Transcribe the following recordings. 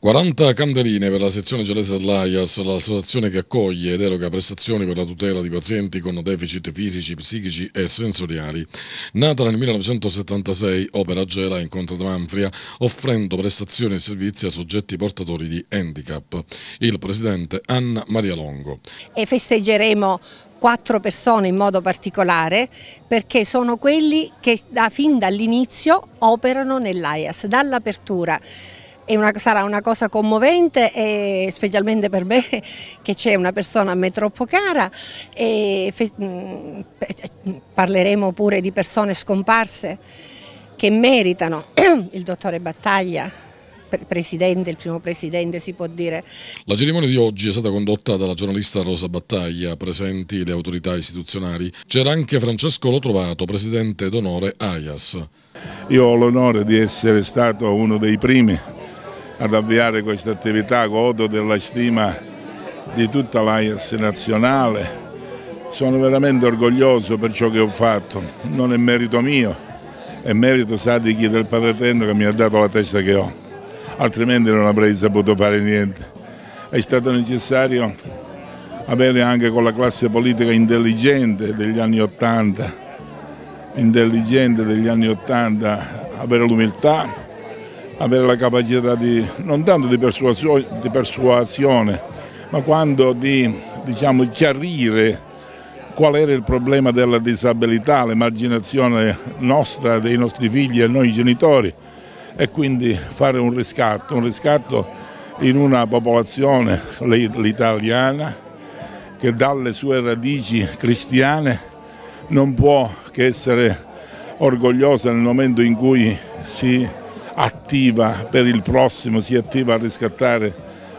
40 candeline per la sezione gelese dell'AIAS, l'associazione che accoglie ed eroga prestazioni per la tutela di pazienti con deficit fisici, psichici e sensoriali. Nata nel 1976, Opera Gela incontra Manfria offrendo prestazioni e servizi a soggetti portatori di handicap. Il presidente Anna Maria Longo. E festeggeremo quattro persone in modo particolare perché sono quelli che da, fin dall'inizio operano nell'AIAS, dall'apertura una, sarà una cosa commovente e specialmente per me che c'è una persona a me troppo cara e mm, parleremo pure di persone scomparse che meritano il dottore Battaglia presidente, il primo presidente si può dire. La cerimonia di oggi è stata condotta dalla giornalista Rosa Battaglia, presenti le autorità istituzionali. C'era anche Francesco Lotrovato, presidente d'onore AIAS. Io ho l'onore di essere stato uno dei primi ad avviare questa attività, godo della stima di tutta l'AIAS nazionale, sono veramente orgoglioso per ciò che ho fatto, non è merito mio, è merito sa di chi del Padre Eterno che mi ha dato la testa che ho, altrimenti non avrei saputo fare niente. È stato necessario avere anche con la classe politica intelligente degli anni Ottanta, intelligente degli anni Ottanta, avere l'umiltà avere la capacità di, non tanto di persuasione, di persuasione ma quanto di diciamo, chiarire qual era il problema della disabilità, l'emarginazione nostra, dei nostri figli e noi genitori e quindi fare un riscatto, un riscatto in una popolazione, l'italiana, che dalle sue radici cristiane non può che essere orgogliosa nel momento in cui si attiva per il prossimo, si attiva a riscattare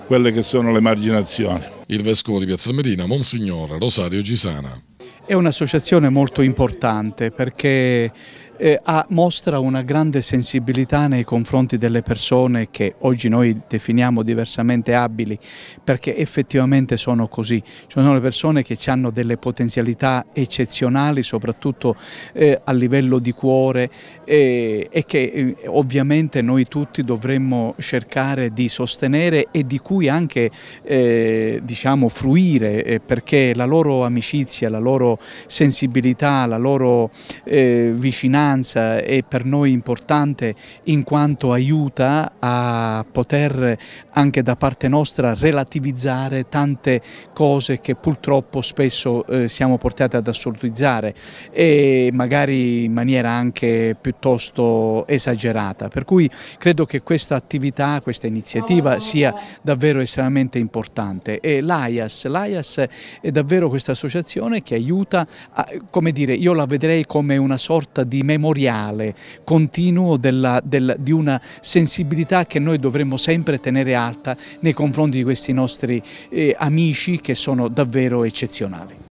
quelle che sono le marginazioni. Il Vescovo di Piazza Medina, Monsignore Rosario Gisana. È un'associazione molto importante perché eh, ha, mostra una grande sensibilità nei confronti delle persone che oggi noi definiamo diversamente abili, perché effettivamente sono così, sono le persone che hanno delle potenzialità eccezionali, soprattutto eh, a livello di cuore eh, e che eh, ovviamente noi tutti dovremmo cercare di sostenere e di cui anche eh, diciamo, fruire, eh, perché la loro amicizia, la loro sensibilità, la loro vicinanza, importanza e per noi importante in quanto aiuta a poter anche da parte nostra relativizzare tante cose che purtroppo spesso eh, siamo portati ad assolutizzare e magari in maniera anche piuttosto esagerata. Per cui credo che questa attività, questa iniziativa sia davvero estremamente importante e l'AIAS, l'AIAS è davvero questa associazione che aiuta, a, come dire, io la vedrei come una sorta di memoria memoriale continuo della, del, di una sensibilità che noi dovremmo sempre tenere alta nei confronti di questi nostri eh, amici che sono davvero eccezionali.